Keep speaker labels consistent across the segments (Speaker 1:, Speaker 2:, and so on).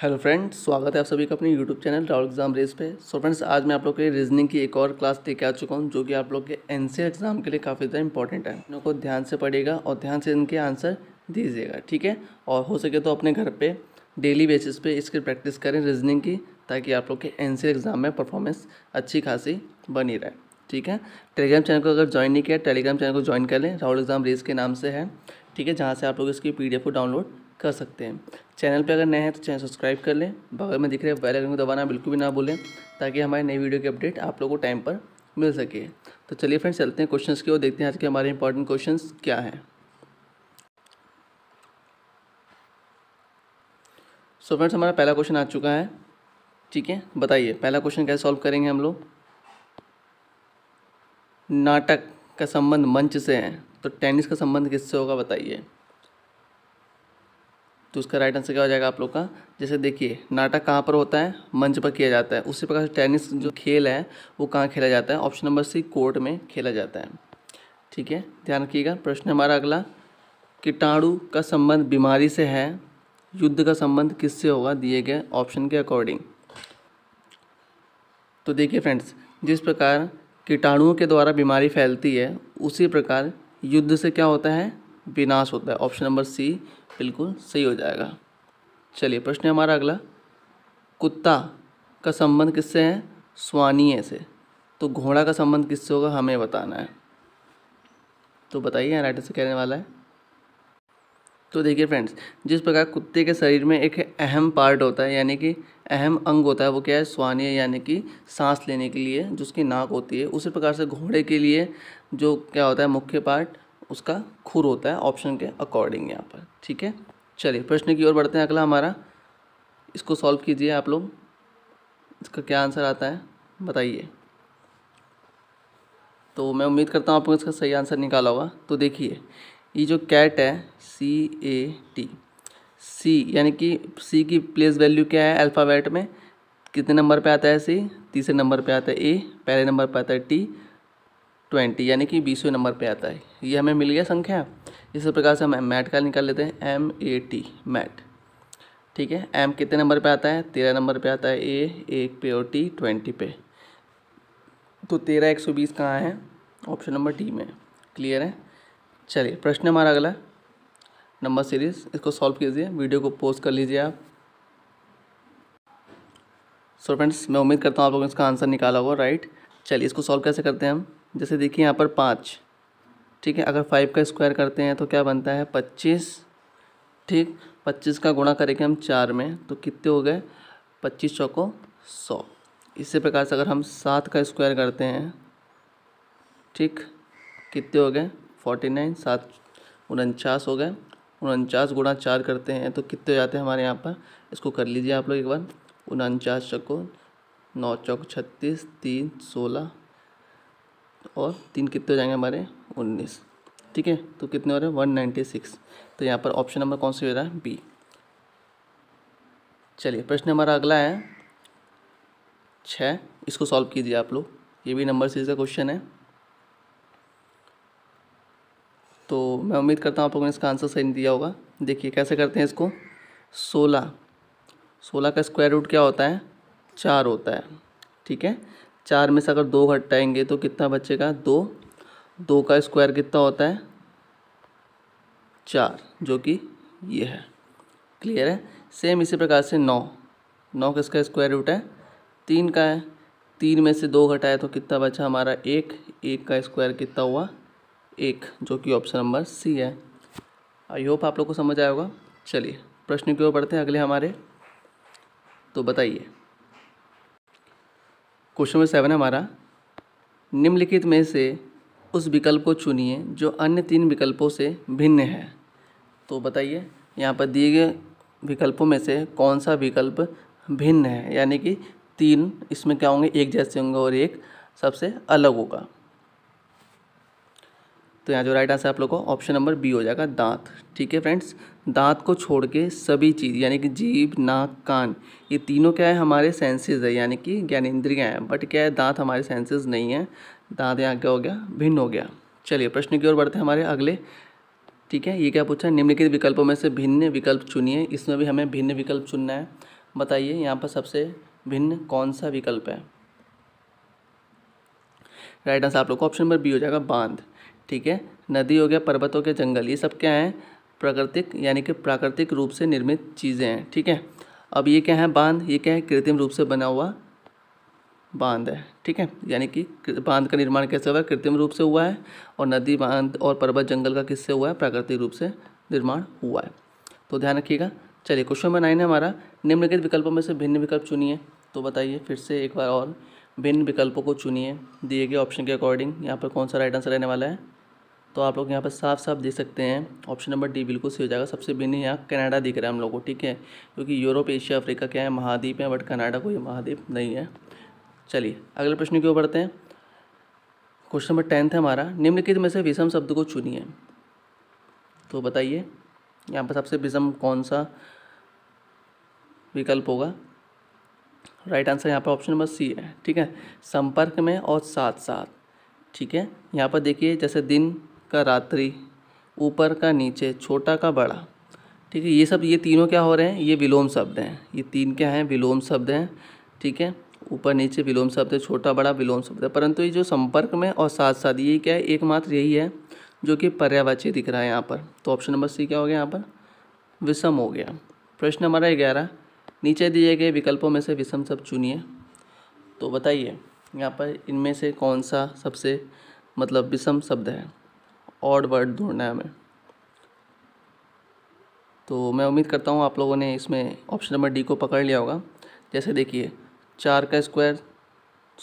Speaker 1: hello friends स्वागत है आप सभी का अपने YouTube channel Rahul exam race पे सो फ्रेंड्स आज मैं आप लोग के लिए रीजनिंग की एक और क्लास देख आ चुका हूँ जो कि आप लोग के एन एग्ज़ाम e के लिए काफ़ी ज़्यादा इंपॉर्टेंट है इनको ध्यान से पढ़ेगा और ध्यान से इनके आंसर दीजिएगा ठीक है और हो सके तो अपने घर पर डेली बेसिस पे इसकी प्रैक्टिस करें रीजनिंग की ताकि आप लोग के एन एग्ज़ाम e में परफॉर्मेंस अच्छी खासी बनी रहे ठीक है टेलीग्राम चैनल को अगर ज्वाइन नहीं किया टेलीग्राम चैनल को ज्वाइन कर लें राहुल एग्ज़ाम रेस के नाम से है ठीक है जहाँ से आप लोग इसकी पी को डाउनलोड कर सकते हैं चैनल पे अगर नए हैं तो चैनल सब्सक्राइब कर लें बगल में दिख रहे बेल आइकन को दबाना बिल्कुल भी ना भूलें ताकि हमारे नई वीडियो की अपडेट आप लोगों को टाइम पर मिल सके तो चलिए फ्रेंड्स चलते हैं क्वेश्चंस की ओर देखते हैं आज के हमारे इंपॉर्टेंट क्वेश्चंस क्या हैं सो so फ्रेंड्स हमारा पहला क्वेश्चन आ चुका है ठीक है बताइए पहला क्वेश्चन कैसे सॉल्व करेंगे हम लोग नाटक का संबंध मंच से है तो टेनिस का संबंध किससे होगा बताइए तो उसका राइट आंसर क्या हो जाएगा आप लोग का जैसे देखिए नाटक कहाँ पर होता है मंच पर किया जाता है उसी प्रकार टेनिस जो खेल है वो कहाँ खेला जाता है ऑप्शन नंबर सी कोर्ट में खेला जाता है ठीक है ध्यान रखिएगा प्रश्न हमारा अगला कीटाणु का संबंध बीमारी से है युद्ध का संबंध किससे होगा दिए गए ऑप्शन के अकॉर्डिंग तो देखिए फ्रेंड्स जिस प्रकार कीटाणुओं के द्वारा बीमारी फैलती है उसी प्रकार युद्ध से क्या होता है विनाश होता है ऑप्शन नंबर सी बिल्कुल सही हो जाएगा चलिए प्रश्न हमारा अगला कुत्ता का संबंध किससे है स्वानीय से तो घोड़ा का संबंध किससे होगा हमें बताना है तो बताइए यहाँ राइटर से कहने वाला है तो देखिए फ्रेंड्स जिस प्रकार कुत्ते के शरीर में एक अहम पार्ट होता है यानी कि अहम अंग होता है वो क्या है स्वानीय यानी कि सांस लेने के लिए जो उसकी नाक होती है उसी प्रकार से घोड़े के लिए जो क्या होता है मुख्य पार्ट उसका खुर होता है ऑप्शन के अकॉर्डिंग यहाँ पर ठीक है चलिए प्रश्न की ओर बढ़ते हैं अगला हमारा इसको सॉल्व कीजिए आप लोग इसका क्या आंसर आता है बताइए तो मैं उम्मीद करता हूँ आपको इसका सही आंसर निकाला होगा तो देखिए ये जो कैट है सी ए टी सी यानी कि सी की प्लेस वैल्यू क्या है अल्फ़ाबेट में कितने नंबर पे आता है सी तीसरे नंबर पे आता है ए पहले नंबर पे आता है टी ट्वेंटी यानी कि बीसवें नंबर पे आता है ये हमें मिल गया संख्या इसी प्रकार से हम मैट का निकाल लेते हैं एम ए टी मैट ठीक है एम कितने नंबर पे आता है तेरह नंबर पे आता है ए एक पे और टी ट्वेंटी पे तो तेरह एक सौ बीस कहाँ है ऑप्शन नंबर डी में क्लियर है चलिए प्रश्न हमारा अगला नंबर सीरीज इसको सॉल्व कीजिए वीडियो को पोस्ट कर लीजिए आप सो फ्रेंड्स मैं उम्मीद करता हूँ आप लोगों ने इसका आंसर निकाला होगा राइट चलिए इसको सॉल्व कैसे करते हैं हम जैसे देखिए यहाँ पर पाँच ठीक है अगर फाइव का स्क्वायर करते हैं तो क्या बनता है पच्चीस ठीक पच्चीस का गुणा करेंगे हम चार में तो कितने हो गए पच्चीस चौको सौ इसी प्रकार से अगर हम सात का स्क्वायर करते हैं ठीक कितने हो गए फोर्टी नाइन सात उनचास हो गए उनचास गुणा चार करते हैं तो कितने हो जाते हैं हमारे यहाँ पर इसको कर लीजिए आप लोग एक बार उनचास चौको नौ चौक छत्तीस तीन सोलह और तीन कितने हो जाएंगे हमारे उन्नीस ठीक है तो कितने हो रहे हैं वन नाइन्टी सिक्स तो यहाँ पर ऑप्शन नंबर कौन सा हो रहा है बी चलिए प्रश्न हमारा अगला है छः इसको सॉल्व कीजिए आप लोग ये भी नंबर सीरीज का क्वेश्चन है तो मैं उम्मीद करता हूँ आप लोगों ने इसका आंसर सही दिया होगा देखिए कैसे करते हैं इसको सोलह सोलह का स्क्वायर रूट क्या होता है चार होता है ठीक है चार में से अगर दो घटाएंगे तो कितना बचेगा दो दो का स्क्वायर कितना होता है चार जो कि ये है क्लियर है सेम इसी प्रकार से नौ नौ का इसका स्क्वायर रूट है तीन का है तीन में से दो घटाया तो कितना बचा हमारा एक एक का स्क्वायर कितना हुआ एक जो कि ऑप्शन नंबर सी है आई होप आप लोग को समझ आया होगा चलिए प्रश्न की ओर बढ़ते हैं अगले हमारे तो बताइए क्वेश्चन नंबर सेवन हमारा निम्नलिखित में से उस विकल्प को चुनिए जो अन्य तीन विकल्पों से भिन्न है तो बताइए यहाँ पर दिए गए विकल्पों में से कौन सा विकल्प भिन्न है यानी कि तीन इसमें क्या होंगे एक जैसे होंगे और एक सबसे अलग होगा तो यहाँ जो राइट आंसर आप लोग को ऑप्शन नंबर बी हो जाएगा दांत ठीक है फ्रेंड्स दांत को छोड़ के सभी चीज़ यानी कि जीभ नाक कान ये तीनों क्या है हमारे सेंसेस है यानी कि ज्ञानेन्द्रियाँ हैं बट क्या है दांत हमारे सेंसेस नहीं है दांत यहाँ क्या हो गया भिन्न हो गया चलिए प्रश्न की ओर बढ़ते हैं हमारे अगले ठीक है ये क्या पूछा निम्नलिखित विकल्पों में से भिन्न विकल्प चुनिए इसमें भी हमें भिन्न विकल्प चुनना है बताइए यहाँ पर सबसे भिन्न कौन सा विकल्प है राइट आंसर आप लोग को ऑप्शन नंबर बी हो जाएगा बांध ठीक है नदी हो गया पर्वतों के जंगल ये सब क्या हैं प्राकृतिक यानी कि प्राकृतिक रूप से निर्मित चीज़ें हैं ठीक है अब ये क्या है बांध ये क्या है कृत्रिम रूप से बना हुआ बांध है ठीक है यानी कि बांध का निर्माण कैसे हुआ है कृत्रिम रूप से हुआ है और नदी बांध और पर्वत जंगल का किससे हुआ है प्राकृतिक रूप से निर्माण हुआ है तो ध्यान रखिएगा चलिए क्वेश्चन नंबर नाइन है हमारा निम्नलिखित विकल्पों में से भिन्न विकल्प चुनिए तो बताइए फिर से एक बार और भिन्न विकल्पों को चुनिए दिए गए ऑप्शन के अकॉर्डिंग यहाँ पर कौन सा राइट आंसर रहने वाला है तो आप लोग यहाँ पर साफ साफ देख सकते हैं ऑप्शन नंबर डी बिल्कुल सही हो जाएगा सबसे बिना यहाँ कनाडा दिख रहा है हम लोग को ठीक है क्योंकि यूरोप एशिया अफ्रीका क्या है महाद्वीप है बट कनाडा कोई महाद्वीप नहीं है चलिए अगले प्रश्न क्यों पढ़ते बढ़ते हैं क्वेश्चन नंबर टेंथ है हमारा निम्नलिखित में से विषम शब्द को चुनिए तो बताइए यहाँ पर सबसे विषम कौन सा विकल्प होगा राइट आंसर यहाँ पर ऑप्शन नंबर सी है ठीक है संपर्क में और साथ साथ ठीक है यहाँ पर देखिए जैसे दिन का रात्रि ऊपर का नीचे छोटा का बड़ा ठीक है ये सब ये तीनों क्या हो रहे हैं ये विलोम शब्द हैं ये तीन क्या हैं विलोम शब्द हैं ठीक है ऊपर नीचे विलोम शब्द है छोटा बड़ा विलोम शब्द है परंतु ये जो संपर्क में और साथ साथ ये क्या है एकमात्र यही है जो कि पर्यावाची दिख रहा है यहाँ पर तो ऑप्शन नंबर सी क्या हो गया यहाँ पर विषम हो गया प्रश्न हमारा ग्यारह नीचे दिए गए विकल्पों में से विषम शब्द चुनिए तो बताइए यहाँ पर इनमें से कौन सा सबसे मतलब विषम शब्द है ऑड वर्ड ढूंढना है हमें तो मैं उम्मीद करता हूँ आप लोगों ने इसमें ऑप्शन नंबर डी को पकड़ लिया होगा जैसे देखिए चार का स्क्वायर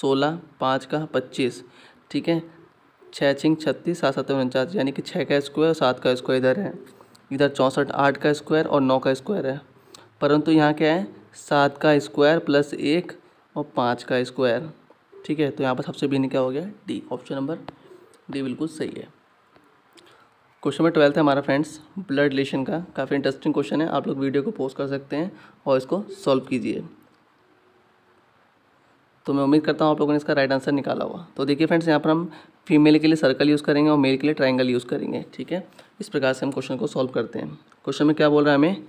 Speaker 1: सोलह पाँच का पच्चीस ठीक है छः छिंग छत्तीस सात सत्तर उनचास यानी कि छः का स्क्वायर और सात का स्क्वायर इधर है इधर चौंसठ आठ का स्क्वायर और नौ का स्क्वायर है परंतु यहाँ क्या है सात का स्क्वायर प्लस एक और पाँच का स्क्वायर ठीक है तो यहाँ पर सबसे बिन क्या हो गया डी ऑप्शन नंबर डी बिल्कुल सही है क्वेश्चन नंबर ट्वेल्थ है हमारा फ्रेंड्स ब्लड रिलेशन का काफ़ी इंटरेस्टिंग क्वेश्चन है आप लोग वीडियो को पोस्ट कर सकते हैं और इसको सॉल्व कीजिए तो मैं उम्मीद करता हूँ आप लोगों ने इसका राइट आंसर निकाला हुआ तो देखिए फ्रेंड्स यहाँ पर हम फीमेल के लिए सर्कल यूज़ करेंगे और मेल के लिए ट्राइंगल यूज़ करेंगे ठीक है इस प्रकार से हम क्वेश्चन को सॉल्व करते हैं क्वेश्चन में क्या बोल रहा है हमें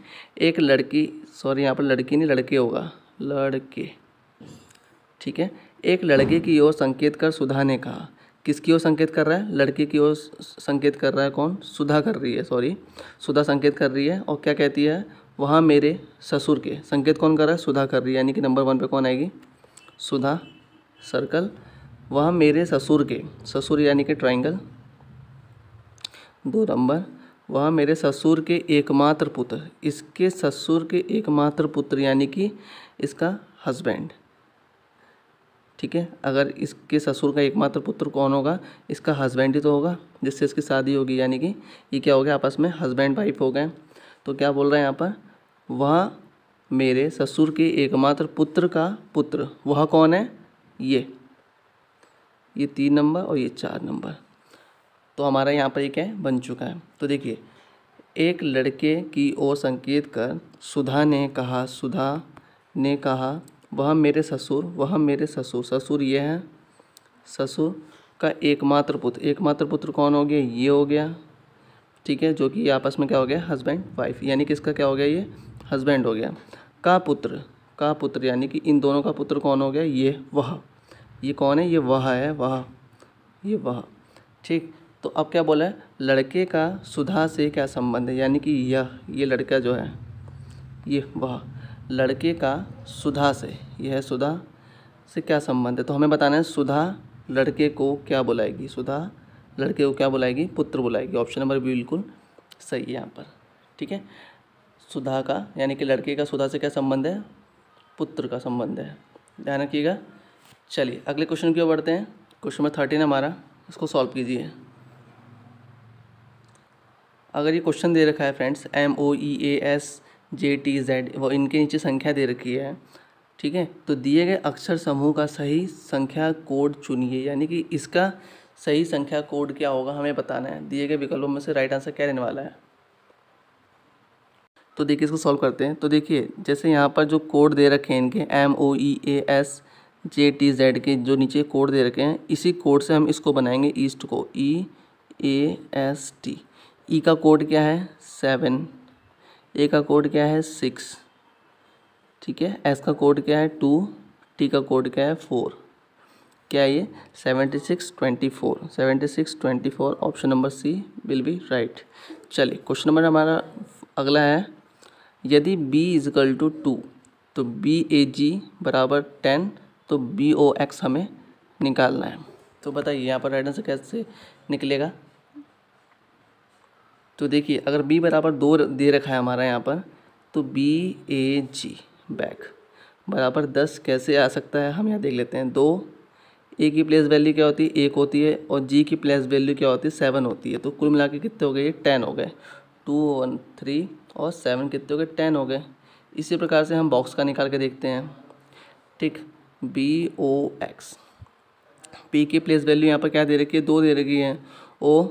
Speaker 1: एक लड़की सॉरी यहाँ पर लड़की नहीं लड़के होगा लड़के ठीक है एक लड़के की ओर संकेत कर सुधा ने कहा किसकी ओर संकेत कर रहा है लड़की की ओर संकेत कर रहा है कौन सुधा कर रही है सॉरी सुधा संकेत कर रही है और क्या कहती है वहाँ मेरे ससुर के संकेत कौन कर रहा है सुधा कर रही है यानी कि नंबर वन पे कौन आएगी सुधा सर्कल वहाँ मेरे ससुर के ससुर यानी कि ट्राइंगल दो नंबर वहाँ मेरे ससुर के एकमात्र पुत्र इसके ससुर के एकमात्र पुत्र यानी कि इसका हस्बैंड ठीक है अगर इसके ससुर का एकमात्र पुत्र कौन होगा इसका हस्बैंड ही तो होगा जिससे इसकी शादी होगी यानी कि ये क्या हो गया आपस में हस्बैंड वाइफ हो गए तो क्या बोल रहे हैं यहाँ पर वह मेरे ससुर के एकमात्र पुत्र का पुत्र वह कौन है ये ये तीन नंबर और ये चार नंबर तो हमारा यहाँ पर ये क्या है बन चुका है तो देखिए एक लड़के की ओर संकेत कर सुधा ने कहा सुधा ने कहा वह मेरे ससुर वह मेरे ससुर ससुर ये हैं ससुर का एकमात्र पुत्र एकमात्र पुत्र कौन हो गया ये हो गया ठीक है जो कि आपस में क्या हो गया हस्बैंड वाइफ यानी कि इसका क्या हो गया ये हस्बैंड हो गया का पुत्र का पुत्र यानी कि इन दोनों का पुत्र कौन हो गया ये वह ये कौन है ये वह है वह ये वह ठीक तो अब क्या बोला है लड़के का सुधा से क्या संबंध है यानी कि यह ये लड़का जो है ये वह लड़के का सुधा से यह सुधा से क्या संबंध है तो हमें बताना है सुधा लड़के को क्या बुलाएगी सुधा लड़के को क्या बुलाएगी पुत्र बुलाएगी ऑप्शन नंबर बी बिल्कुल सही है यहाँ पर ठीक है सुधा का यानी कि लड़के का सुधा से क्या संबंध है पुत्र का संबंध है ध्यान रखिएगा चलिए अगले क्वेश्चन की ओर बढ़ते हैं क्वेश्चन नंबर थर्टीन हमारा इसको सॉल्व कीजिए अगर ये क्वेश्चन दे रखा है friends M O E A S J T Z वो इनके नीचे संख्या दे रखी है ठीक है तो दिए गए अक्षर समूह का सही संख्या कोड चुनिए यानी कि इसका सही संख्या कोड क्या होगा हमें बताना है दिए गए विकल्पों में से राइट आंसर क्या रहने वाला है तो देखिए इसको सॉल्व करते हैं तो देखिए जैसे यहाँ पर जो कोड दे रखे हैं इनके M O E A S J T Z के जो नीचे कोड दे रखे हैं इसी कोड से हम इसको बनाएंगे ईस्ट को ई ए एस टी ई का कोड क्या है सेवन ए का कोड क्या है सिक्स ठीक है एस का कोड क्या है टू टी का कोड क्या है फोर क्या ये seventy six twenty four seventy six twenty four option number C will be right चलिए क्वेश्चन नंबर हमारा अगला है यदि बी इजकल टू टू तो बी ए जी बराबर टेन तो बी ओ एक्स हमें निकालना है तो बताइए यहाँ पर राइट आंसर कैसे निकलेगा तो देखिए अगर बी बराबर दो दे रखा है हमारा यहाँ पर तो बी ए जी बैक बराबर दस कैसे आ सकता है हम यहाँ देख लेते हैं दो ए की प्लेस वैल्यू क्या होती है एक होती है और जी की प्लेस वैल्यू क्या होती है सेवन होती है तो कुल मिला के कितने हो गए ये टेन हो गए टू वन थ्री और सेवन कितने हो गए टेन हो गए इसी प्रकार से हम बॉक्स का निकाल के देखते हैं ठीक बी ओ एक्स पी की प्लेस वैल्यू यहाँ पर क्या दे रखी है दो दे रखी है ओ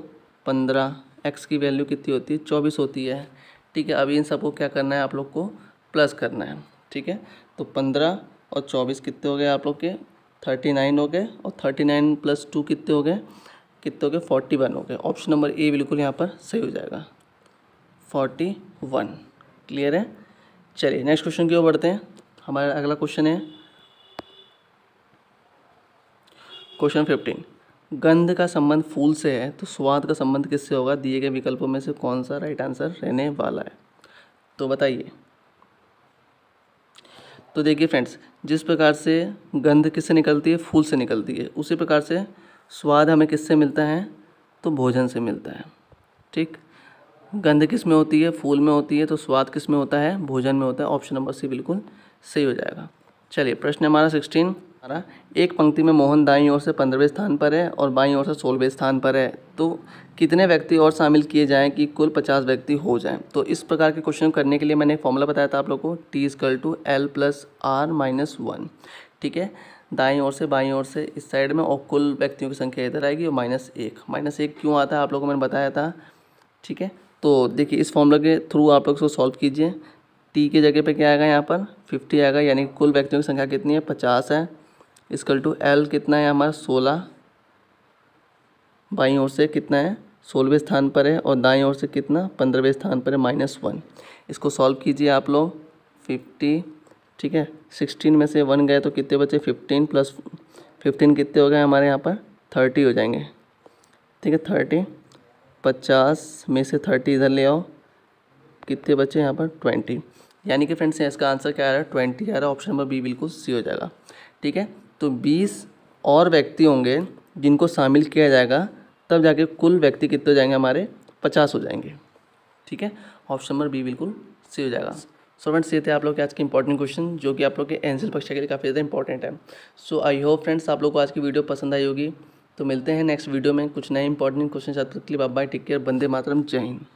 Speaker 1: पंद्रह एक्स की वैल्यू कितनी होती है चौबीस होती है ठीक है अभी इन सबको क्या करना है आप लोग को प्लस करना है ठीक है तो पंद्रह और चौबीस कितने हो गए आप लोग के थर्टी नाइन हो गए और थर्टी नाइन प्लस टू कितने हो गए कितने हो गए फोर्टी वन हो गए ऑप्शन नंबर ए बिल्कुल यहाँ पर सही हो जाएगा फोर्टी वन क्लियर है चलिए नेक्स्ट क्वेश्चन की ओर बढ़ते हैं हमारा अगला क्वेश्चन है क्वेश्चन फिफ्टीन गंध का संबंध फूल से है तो स्वाद का संबंध किससे होगा दिए गए विकल्पों में से कौन सा राइट आंसर रहने वाला है तो बताइए तो देखिए फ्रेंड्स जिस प्रकार से गंध किससे निकलती है फूल से निकलती है उसी प्रकार से स्वाद हमें किससे मिलता है तो भोजन से मिलता है ठीक गंध किस में होती है फूल में होती है तो स्वाद किस में होता है भोजन में होता है ऑप्शन नंबर सी बिल्कुल सही हो जाएगा चलिए प्रश्न हमारा सिक्सटीन अठारह एक पंक्ति में मोहन दाई ओर से पंद्रहवें स्थान पर है और बाईं ओर से सोलहवें स्थान पर है तो कितने व्यक्ति और शामिल किए जाएं कि कुल पचास व्यक्ति हो जाएं तो इस प्रकार के क्वेश्चन करने के लिए मैंने एक फॉर्मूला बताया था आप लोगों को T equal to L plus R minus one ठीक है दाई ओर से बाईं ओर से इस साइड में और कुल व्यक्तियों की संख्या इधर आएगी और माइनस एक माइनस एक क्यों आता है आप लोगों को मैंने बताया था ठीक है तो देखिए इस फॉर्मूला के थ्रू आप लोग इसको सॉल्व कीजिए टी के जगह पे क्या आएगा यहाँ पर फिफ्टी आएगा यानी कुल व्यक्तियों की संख्या कितनी है पचास है इसकल टू एल कितना है हमारा सोलह बाई ओर से कितना है सोलहवें स्थान पर है और दाई ओर से कितना पंद्रहवें स्थान पर है माइनस वन इसको सॉल्व कीजिए आप लोग फिफ्टी ठीक है सिक्सटीन में से वन गए तो कितने बचे फिफ्टीन प्लस फिफ्टीन कितने हो गए हमारे यहाँ पर थर्टी हो जाएंगे ठीक है थर्टी पचास में से थर्टी इधर ले आओ कितने बचे यहाँ पर ट्वेंटी यानी कि फ्रेंड्स इसका आंसर क्या आ रहा है ट्वेंटी आ रहा है ऑप्शन नंबर बी बिल्कुल सी हो जाएगा ठीक है तो बीस और व्यक्ति होंगे जिनको शामिल किया जाएगा तब जाके कुल व्यक्ति कितने हो जाएंगे हमारे पचास हो जाएंगे ठीक है ऑप्शन नंबर बी बिल्कुल सही हो जाएगा सो फ्रेंड्स ये थे आप लोग के आज के इंपॉर्टेंट क्वेश्चन जो कि आप लोग के एनसीएल परीक्षा के लिए काफ़ी ज़्यादा इंपॉर्टेंट है सो आई होप फ्रेंड्स आप लोग को आज की वीडियो पसंद आई होगी तो मिलते हैं नेक्स्ट वीडियो में कुछ नए इंपॉर्टेंट क्वेश्चन साथ के लिए बाय टेक केयर बंदे मातरम जय हिंद